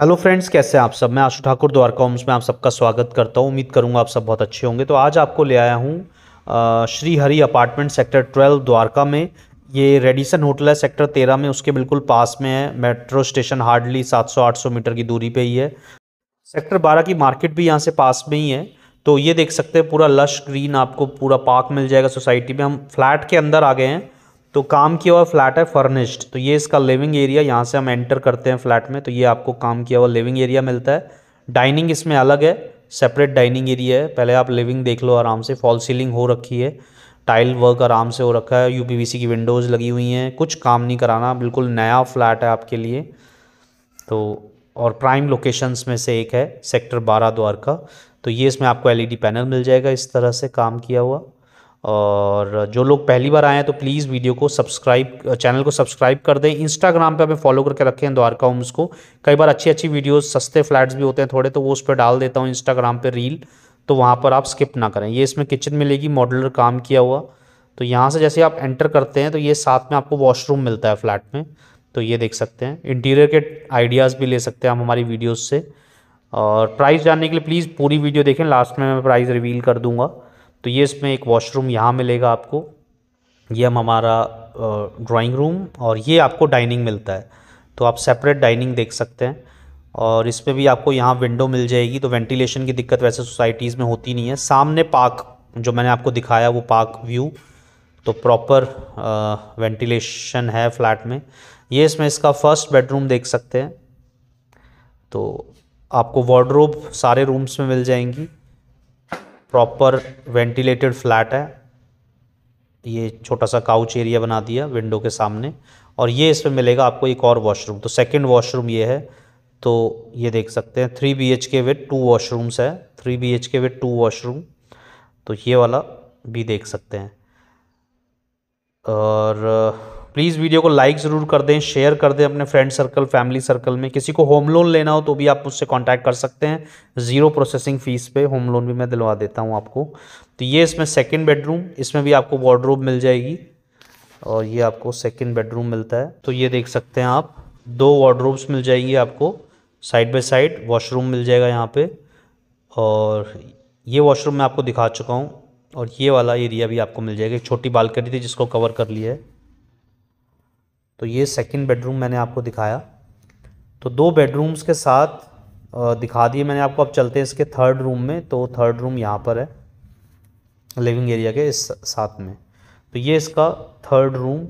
hello friends कैसे हैं आप सब मैं आशु ठाकुर द्वारका होम्स में आप सबका स्वागत करता हूँ उम्मीद करूँगा आप सब बहुत अच्छे होंगे तो आज आपको ले आया हूँ Shri Hari apartment sector twelve Dwarka में ये रेडिसन होटल है सेक्टर तेरह में उसके बिल्कुल पास में है मेट्रो स्टेशन हार्डली सात सौ आठ सौ मीटर की दूरी पर ही है सेक्टर बारह की मार्केट भी यहाँ से पास में ही है तो ये देख सकते हैं पूरा लश ग्रीन आपको पूरा पार्क मिल जाएगा सोसाइटी में हम फ्लैट के अंदर आ गए हैं तो काम किया हुआ फ्लैट है फर्निश्ड तो ये इसका लिविंग एरिया यहाँ से हम एंटर करते हैं फ्लैट में तो ये आपको काम किया हुआ लिविंग एरिया मिलता है डाइनिंग इसमें अलग है सेपरेट डाइनिंग एरिया है पहले आप लिविंग देख लो आराम से फॉल सीलिंग हो रखी है टाइल वर्क आराम से हो रखा है यू की विंडोज़ लगी हुई हैं कुछ काम नहीं कराना बिल्कुल नया फ्लैट है आपके लिए तो और प्राइम लोकेशंस में से एक है सेक्टर बारह द्वार का तो ये इसमें आपको एलईडी पैनल e मिल जाएगा इस तरह से काम किया हुआ और जो लोग पहली बार आए हैं तो प्लीज़ वीडियो को सब्सक्राइब चैनल को सब्सक्राइब कर दें इंस्टाग्राम पे हमें फॉलो करके रखें द्वारका होम्स को कई बार अच्छी अच्छी वीडियोस सस्ते फ्लैट्स भी होते हैं थोड़े तो वो उस पर डाल देता हूँ इंस्टाग्राम पे रील तो वहाँ पर आप स्किप ना करें ये इसमें किचन मिलेगी मॉडलर काम किया हुआ तो यहाँ से जैसे आप एंटर करते हैं तो ये साथ में आपको वॉशरूम मिलता है फ्लैट में तो ये देख सकते हैं इंटीरियर के आइडियाज़ भी ले सकते हैं हम हमारी वीडियोज़ से और प्राइस जानने के लिए प्लीज़ पूरी वीडियो देखें लास्ट में मैं प्राइस रिवील कर दूँगा तो ये इसमें एक वॉशरूम यहाँ मिलेगा आपको ये हम हमारा ड्राइंग रूम और ये आपको डाइनिंग मिलता है तो आप सेपरेट डाइनिंग देख सकते हैं और इसमें भी आपको यहाँ विंडो मिल जाएगी तो वेंटिलेशन की दिक्कत वैसे सोसाइटीज़ में होती नहीं है सामने पार्क जो मैंने आपको दिखाया वो पार्क व्यू तो प्रॉपर वेंटिलेशन है फ्लैट में ये इसमें इसका फर्स्ट बेडरूम देख सकते हैं तो आपको वार्ड्रोब सारे रूम्स में मिल जाएंगी प्रॉपर वेंटिलेटेड फ्लैट है ये छोटा सा काउच एरिया बना दिया विंडो के सामने और ये इसमें मिलेगा आपको एक और वॉशरूम तो सेकंड वॉशरूम ये है तो ये देख सकते हैं three B H K with two washrooms है three B H K with two washroom तो ये वाला भी देख सकते हैं और प्लीज़ वीडियो को लाइक ज़रूर कर दें शेयर कर दें अपने फ्रेंड सर्कल फैमिली सर्कल में किसी को होम लोन लेना हो तो भी आप मुझसे कांटेक्ट कर सकते हैं ज़ीरो प्रोसेसिंग फ़ीस पे होम लोन भी मैं दिलवा देता हूँ आपको तो ये इसमें सेकेंड बेडरूम इसमें भी आपको वार्ड्रोब मिल जाएगी और ये आपको सेकेंड बेडरूम मिलता है तो ये देख सकते हैं आप दो वार्ड्रोब्स मिल जाएगी आपको साइड बाई साइड वॉशरूम मिल जाएगा यहाँ पर और ये वॉशरूम मैं आपको दिखा चुका हूँ और ये वाला एरिया भी आपको मिल जाएगा एक छोटी बालकनी थी जिसको कवर कर लिया है तो ये सेकंड बेडरूम मैंने आपको दिखाया तो दो बेडरूम्स के साथ दिखा दिए मैंने आपको अब चलते हैं इसके थर्ड रूम में तो थर्ड रूम यहाँ पर है लिविंग एरिया के इस साथ में तो ये इसका थर्ड रूम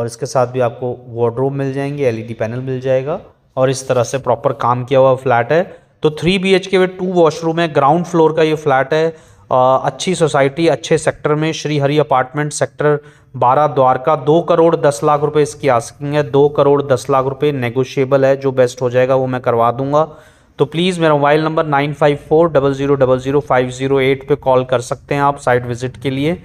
और इसके साथ भी आपको वार्ड्रोब मिल जाएंगे एलईडी पैनल मिल जाएगा और इस तरह से प्रॉपर काम किया हुआ फ्लैट है तो थ्री बी एच के वे टू वॉशरूम है ग्राउंड फ्लोर का ये फ्लैट है आ, अच्छी सोसाइटी अच्छे सेक्टर में हरि अपार्टमेंट सेक्टर बारह द्वारका दो करोड़ दस लाख रुपए इसकी आस्किंग है दो करोड़ दस लाख रुपए नेगोशिएबल है जो बेस्ट हो जाएगा वो मैं करवा दूंगा तो प्लीज़ मेरा mobile number nine five four double zero double zero five zero eight पर कॉल कर सकते हैं आप साइट विज़िट के लिए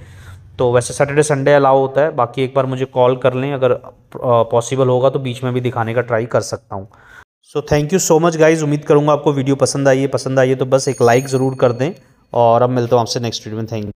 तो वैसे सैटरडे संडे अलाउ होता है बाकी एक बार मुझे कॉल कर लें अगर पॉसिबल होगा तो बीच में भी दिखाने का ट्राई कर सकता हूँ so thank you so much guys उम्मीद करूँगा आपको वीडियो पसंद आई है पसंद आई है तो बस एक लाइक ज़रूर कर दें और अब मिलता हूँ आपसे नेक्स्ट वीडियो में थैंक यू